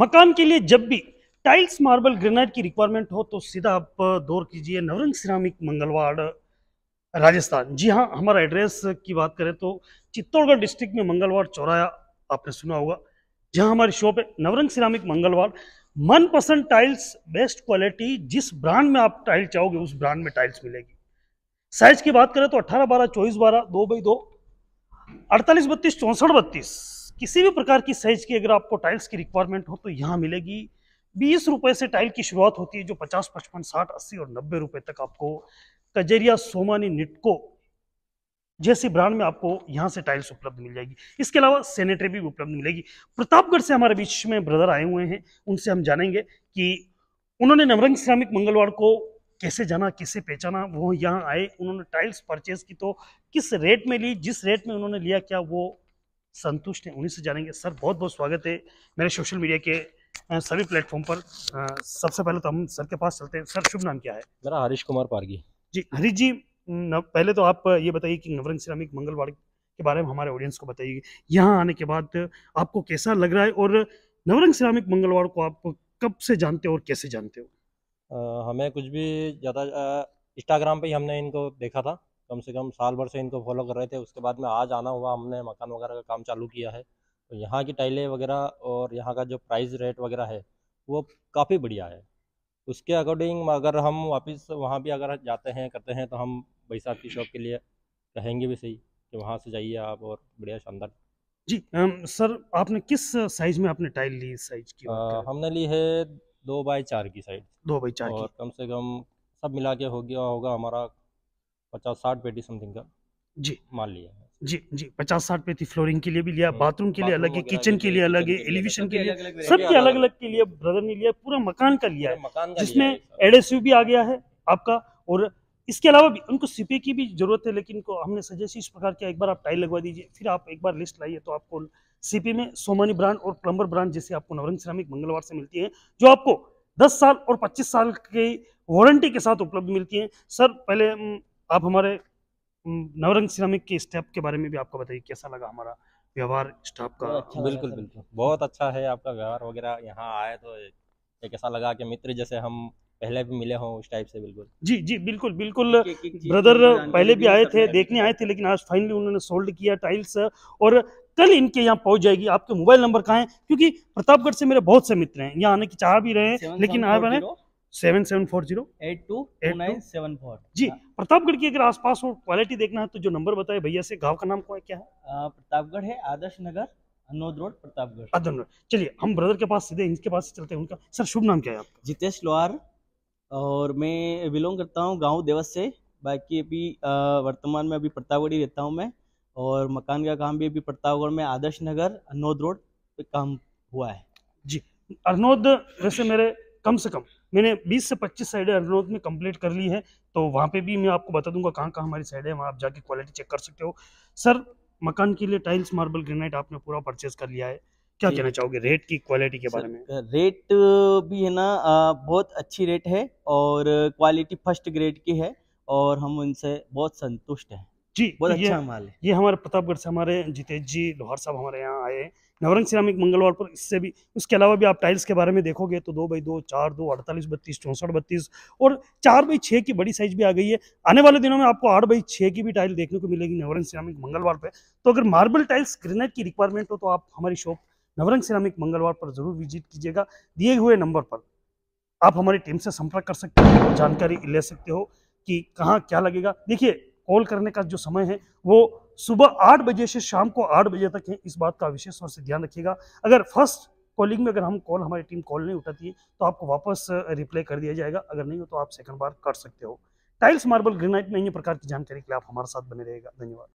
मकान के लिए जब भी टाइल्स मार्बल ग्रेनाइट की रिक्वायरमेंट हो तो सीधा आप दौर कीजिए नवरंग सिरामिक मंगलवाड़ राजस्थान जी हाँ हमारा एड्रेस की बात करें तो चित्तौड़गढ़ डिस्ट्रिक्ट में मंगलवाड़ चौराया आपने सुना होगा जहाँ हमारी शॉप है नवरंग सिरामिक मंगलवाड़ मनपसंद टाइल्स बेस्ट क्वालिटी जिस ब्रांड में आप टाइल चाहोगे उस ब्रांड में टाइल्स मिलेगी साइज की बात करें तो अट्ठारह बारह चौबीस बारह दो बाई दो अड़तालीस बत्तीस चौंसठ बत्तीस किसी भी प्रकार की साइज की अगर आपको टाइल्स की रिक्वायरमेंट हो तो यहाँ मिलेगी बीस रुपए से टाइल की शुरुआत होती है जो पचास पचपन साठ अस्सी और नब्बे रुपए तक आपको कजेरिया सोमानी निटको जैसी ब्रांड में आपको यहाँ से टाइल्स उपलब्ध मिल जाएगी इसके अलावा सैनिटरी भी उपलब्ध मिलेगी प्रतापगढ़ से हमारे बीच में ब्रदर आए हुए हैं उनसे हम जानेंगे कि उन्होंने नवरंग श्रामिक मंगलवार को कैसे जाना किसे पहचाना वो यहाँ आए उन्होंने टाइल्स परचेज की तो किस रेट में ली जिस रेट में उन्होंने लिया क्या वो संतुष्ट हैं उन्हीं से जानेंगे सर बहुत बहुत स्वागत है मेरे सोशल मीडिया के सभी प्लेटफॉर्म पर सबसे पहले तो हम सर के पास चलते हैं सर शुभ नाम क्या है मेरा हरीश कुमार पारगी जी हरीश जी पहले तो आप ये बताइए कि नवरंग सिरामिक मंगलवाड़ के बारे में हमारे ऑडियंस को बताइए यहाँ आने के बाद आपको कैसा लग रहा है और नवरंग सिरामिक मंगलवाड़ को आप कब से जानते हो और कैसे जानते हो हमें कुछ भी ज़्यादा इंस्टाग्राम पर ही हमने इनको देखा था कम से कम साल भर से इनको फॉलो कर रहे थे उसके बाद में आज आना हुआ हमने मकान वगैरह का काम चालू किया है तो यहाँ की टाइलें वगैरह और यहाँ का जो प्राइस रेट वगैरह है वो काफ़ी बढ़िया है उसके अकॉर्डिंग अगर हम वापस वहाँ भी अगर जाते हैं करते हैं तो हम भाई साहब की शॉप के लिए कहेंगे भी सही कि वहाँ से जाइए आप और बढ़िया शानदार जी सर आपने किस साइज में आपने टाइल ली साइज की आ, हमने ली है दो बाई चार की साइज दो बाई चार और की। कम से कम सब मिला के हो गया होगा हमारा पचास साठ पेटी समथिंग का जी मान लिया जी जी पचास साठ पेटी फ्लोरिंग के लिए भी लिया हम्म। बाथरूम के लिए अलग है किचन के लिए अलग है एलिवेशन के लिए सबके अलग अलग के लिए ब्रदर ने लिया पूरा मकान का लिया है जिसमें एडेसिव भी आ गया है आपका और इसके अलावा भी उनको सीपे की भी जरूरत है लेकिन को हमने सजेस्ट इस प्रकार किया एक बार आप टाइल लगवा दीजिए फिर आप एक बार लिस्ट लाइए तो आपको सीपे में सोमानी ब्रांड और प्लम्बर ब्रांड जैसे आपको नवरंग सिरामिक मंगलवार से मिलती है जो आपको 10 साल और 25 साल के वारंटी के साथ उपलब्ध मिलती है सर पहले आप हमारे नवरंग सिरामिक के स्टेप के बारे में भी आपको बताइए कैसा लगा हमारा व्यवहार स्टाफ का अच्छा बिल्कुल बिल्कुल बहुत अच्छा है आपका व्यवहार वगैरह यहाँ आए तो एक ऐसा लगा कि मित्र जैसे हम पहले भी मिले हों उस टाइप से बिल्कुल जी जी बिल्कुल बिल्कुल ब्रदर पहले भी आए थे देखने आए थे लेकिन आज फाइनली उन्होंने सोल्ड किया टाइल्स और कल इनके यहाँ पहुंच जाएगी आपके मोबाइल नंबर कहाँ है क्योंकि प्रतापगढ़ से मेरे बहुत से मित्र हैं यहाँ आने की चाह भी रहे हैं लेकिन आए बने seven seven four zero eight two eight nine seven four जी प्रतापगढ़ की अगर आसपास हो क्वालिटी देखना है तो जो नंबर बताए भैया से गांव का नाम क्या है प्रतापगढ़ है आदर्श नगर हनोद रोड प्रतापगढ़ आदर्श नगर चलिए हम ब्रदर के पास सीधे इनके पास चलते हैं उनका सर शुभ नाम क्या है आपका जितेश लोहार और मैं बिलोंग करता हूँ गाँव देवस से बाकी अभी वर्तमान में अभी प्रतापगढ़ ही रहता हूँ मैं और मकान का काम भी अभी प्रतापगढ़ में आदर्श नगर अनोद रोड पे काम हुआ है जी अरनोद वैसे मेरे कम से कम मैंने 20 से 25 साइडें अर्नोद में कंप्लीट कर ली है तो वहाँ पे भी मैं आपको बता दूंगा कहाँ कहाँ हमारी साइड है वहाँ आप जाके क्वालिटी चेक कर सकते हो सर मकान के लिए टाइल्स मार्बल ग्रेनाइट आपने पूरा परचेज कर लिया है क्या कहना चाहोगे रेट की क्वालिटी के बारे में रेट भी है ना बहुत अच्छी रेट है और क्वालिटी फर्स्ट ग्रेड की है और हम उनसे बहुत संतुष्ट हैं जी बहुत तो अच्छा माल है ये हमारे प्रतापगढ़ से हमारे जितेश जी लोहार साहब हमारे यहाँ आए नवरंग सिरामिक मंगलवार पर इससे भी उसके अलावा भी आप टाइल्स के बारे में देखोगे तो दो बाई दो चार दो अड़तालीस बत्तीस चौंसठ बत्तीस और चार बाई छः की बड़ी साइज भी आ गई है आने वाले दिनों में आपको आठ बाई छः की भी टाइल देखने को मिलेगी नवरंग सिरामिक मंगलवार पर तो अगर मार्बल टाइल्स ग्रेनाइट की रिक्वायरमेंट हो तो आप हमारी शॉप नवरंग सिरामिक मंगलवार पर जरूर विजिट कीजिएगा दिए हुए नंबर पर आप हमारी टीम से संपर्क कर सकते हो जानकारी ले सकते हो कि कहाँ क्या लगेगा देखिए कॉल करने का जो समय है वो सुबह आठ बजे से शाम को आठ बजे तक है इस बात का विशेष तौर से ध्यान रखिएगा अगर फर्स्ट कॉलिंग में अगर हम कॉल हमारी टीम कॉल नहीं उठाती है तो आपको वापस रिप्लाई कर दिया जाएगा अगर नहीं हो तो आप सेकंड बार कर सकते हो टाइल्स मार्बल ग्रेनाइट में अन्य प्रकार की जानकारी के लिए आप हमारे साथ बने रहेगा धन्यवाद